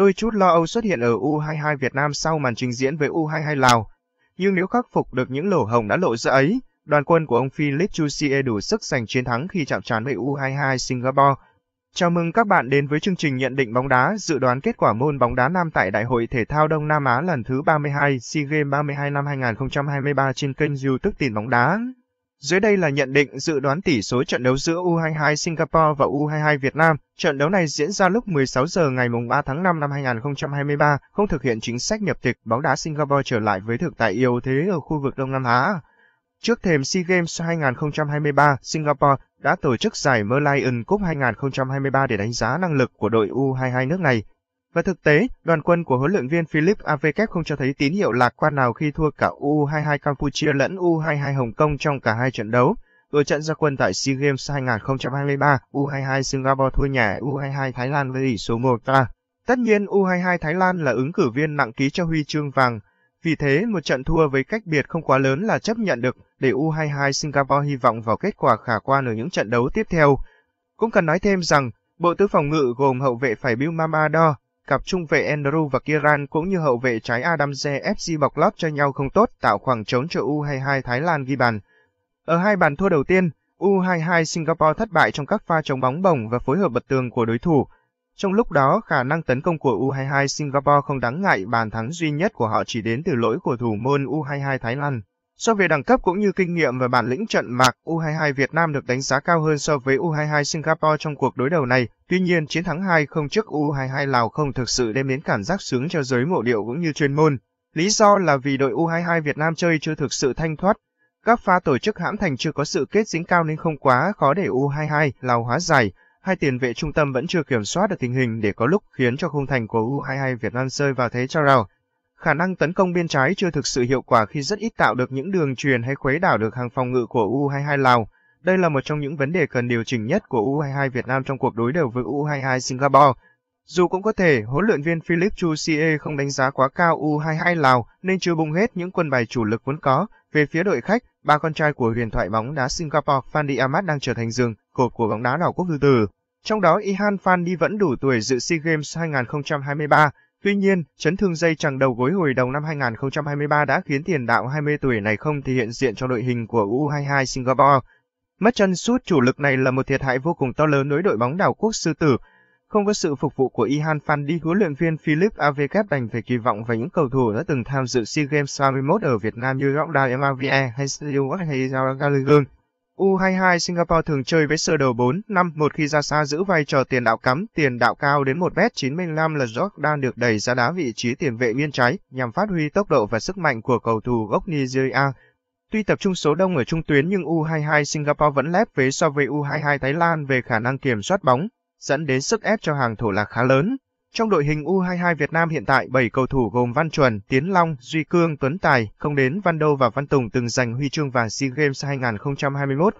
Đôi chút lo âu xuất hiện ở U22 Việt Nam sau màn trình diễn với U22 Lào. Nhưng nếu khắc phục được những lỗ hồng đã lộ ra ấy, đoàn quân của ông Philip Chusie đủ sức giành chiến thắng khi chạm trán với U22 Singapore. Chào mừng các bạn đến với chương trình nhận định bóng đá dự đoán kết quả môn bóng đá nam tại Đại hội Thể thao Đông Nam Á lần thứ 32 SEA Games 32 năm 2023 trên kênh YouTube Tin bóng đá. Dưới đây là nhận định dự đoán tỷ số trận đấu giữa U22 Singapore và U22 Việt Nam. Trận đấu này diễn ra lúc 16 giờ ngày 3 tháng 5 năm 2023, không thực hiện chính sách nhập tịch, bóng đá Singapore trở lại với thực tại yếu thế ở khu vực Đông Nam Á. Trước thềm SEA Games 2023, Singapore đã tổ chức giải Merlion Cup 2023 để đánh giá năng lực của đội U22 nước này. Và thực tế, đoàn quân của huấn luyện viên Philip Avekep không cho thấy tín hiệu lạc quan nào khi thua cả U22 Campuchia lẫn U22 Hồng Kông trong cả hai trận đấu. Đôi trận ra quân tại SEA Games 2023, U22 Singapore thua nhà U22 Thái Lan với tỷ số 1-3. Tất nhiên, U22 Thái Lan là ứng cử viên nặng ký cho huy chương vàng, vì thế, một trận thua với cách biệt không quá lớn là chấp nhận được để U22 Singapore hy vọng vào kết quả khả quan ở những trận đấu tiếp theo. Cũng cần nói thêm rằng, bộ tứ phòng ngự gồm hậu vệ phải Bill Mamado, Cặp trung vệ Andrew và Kiran cũng như hậu vệ trái Adam Z. FC bọc lót cho nhau không tốt tạo khoảng trống cho U22 Thái Lan ghi bàn. Ở hai bàn thua đầu tiên, U22 Singapore thất bại trong các pha chống bóng bổng và phối hợp bật tường của đối thủ. Trong lúc đó, khả năng tấn công của U22 Singapore không đáng ngại, bàn thắng duy nhất của họ chỉ đến từ lỗi của thủ môn U22 Thái Lan. So về đẳng cấp cũng như kinh nghiệm và bản lĩnh trận mạc, U22 Việt Nam được đánh giá cao hơn so với U22 Singapore trong cuộc đối đầu này. Tuy nhiên, chiến thắng 2-0 trước U22 Lào không thực sự đem đến cảm giác sướng cho giới mộ điệu cũng như chuyên môn. Lý do là vì đội U22 Việt Nam chơi chưa thực sự thanh thoát, các pha tổ chức hãm thành chưa có sự kết dính cao nên không quá khó để U22 Lào hóa giải. Hai tiền vệ trung tâm vẫn chưa kiểm soát được tình hình để có lúc khiến cho khung thành của U22 Việt Nam rơi vào thế cho rào khả năng tấn công bên trái chưa thực sự hiệu quả khi rất ít tạo được những đường truyền hay khuấy đảo được hàng phòng ngự của U22 Lào. Đây là một trong những vấn đề cần điều chỉnh nhất của U22 Việt Nam trong cuộc đối đầu với U22 Singapore. Dù cũng có thể, huấn luyện viên Philip Chu CA không đánh giá quá cao U22 Lào nên chưa bung hết những quân bài chủ lực vốn có. Về phía đội khách, ba con trai của huyền thoại bóng đá Singapore Fandi Ahmad đang trở thành rừng cột của bóng đá đảo quốc hư từ. Trong đó Ihan Fandi vẫn đủ tuổi dự SEA Games 2023, Tuy nhiên, chấn thương dây chằng đầu gối hồi đầu năm 2023 đã khiến tiền đạo 20 tuổi này không thể hiện diện cho đội hình của U22 Singapore. Mất chân sút chủ lực này là một thiệt hại vô cùng to lớn đối đội bóng đảo quốc sư tử. Không có sự phục vụ của Ihan Fan đi huấn luyện viên Philip Avekep đành phải kỳ vọng vào những cầu thủ đã từng tham dự SEA Games 31 ở Việt Nam như Jordan Emavie hay Stuart hay Gallagher. U22 Singapore thường chơi với sơ đồ 4, 5, 1 khi ra xa giữ vai trò tiền đạo cắm, tiền đạo cao đến 1m95 là Jordan được đẩy ra đá vị trí tiền vệ biên trái nhằm phát huy tốc độ và sức mạnh của cầu thủ gốc Nigeria. Tuy tập trung số đông ở trung tuyến nhưng U22 Singapore vẫn lép vế so với U22 Thái Lan về khả năng kiểm soát bóng, dẫn đến sức ép cho hàng thủ là khá lớn. Trong đội hình U22 Việt Nam hiện tại 7 cầu thủ gồm Văn Chuẩn, Tiến Long, Duy Cương, Tuấn Tài, Không Đến, Văn Đô và Văn Tùng từng giành huy chương vàng SEA Games 2021.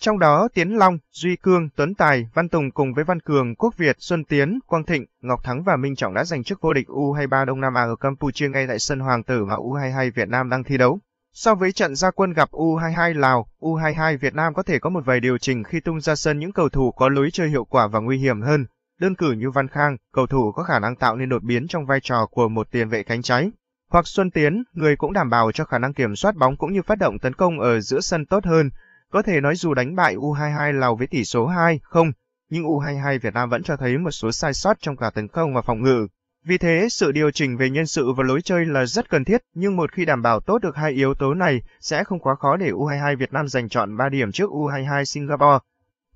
Trong đó, Tiến Long, Duy Cương, Tuấn Tài, Văn Tùng cùng với Văn Cường, Quốc Việt, Xuân Tiến, Quang Thịnh, Ngọc Thắng và Minh Trọng đã giành chức vô địch U23 Đông Nam Á ở Campuchia ngay tại sân Hoàng tử mà U22 Việt Nam đang thi đấu. So với trận gia quân gặp U22 Lào, U22 Việt Nam có thể có một vài điều chỉnh khi tung ra sân những cầu thủ có lối chơi hiệu quả và nguy hiểm hơn đơn cử như Văn Khang, cầu thủ có khả năng tạo nên đột biến trong vai trò của một tiền vệ cánh trái, hoặc Xuân Tiến, người cũng đảm bảo cho khả năng kiểm soát bóng cũng như phát động tấn công ở giữa sân tốt hơn. Có thể nói dù đánh bại U22 Lào với tỷ số 2-0, nhưng U22 Việt Nam vẫn cho thấy một số sai sót trong cả tấn công và phòng ngự. Vì thế, sự điều chỉnh về nhân sự và lối chơi là rất cần thiết, nhưng một khi đảm bảo tốt được hai yếu tố này, sẽ không quá khó để U22 Việt Nam giành chọn 3 điểm trước U22 Singapore.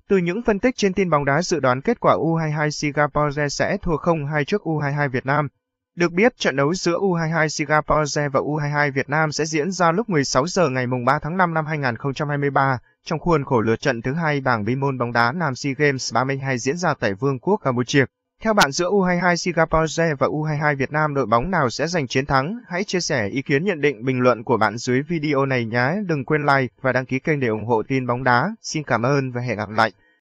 Từ những phân tích trên tin bóng đá dự đoán kết quả U22 Singapore sẽ thua 0-2 trước U22 Việt Nam. Được biết, trận đấu giữa U22 Singapore và U22 Việt Nam sẽ diễn ra lúc 16 giờ ngày 3 tháng 5 năm 2023 trong khuôn khổ lượt trận thứ hai bảng vi môn bóng đá Nam SEA Games 32 diễn ra tại Vương quốc Campuchia. Theo bạn giữa U22 Singapore và U22 Việt Nam đội bóng nào sẽ giành chiến thắng? Hãy chia sẻ ý kiến nhận định bình luận của bạn dưới video này nhé. Đừng quên like và đăng ký kênh để ủng hộ tin bóng đá. Xin cảm ơn và hẹn gặp lại.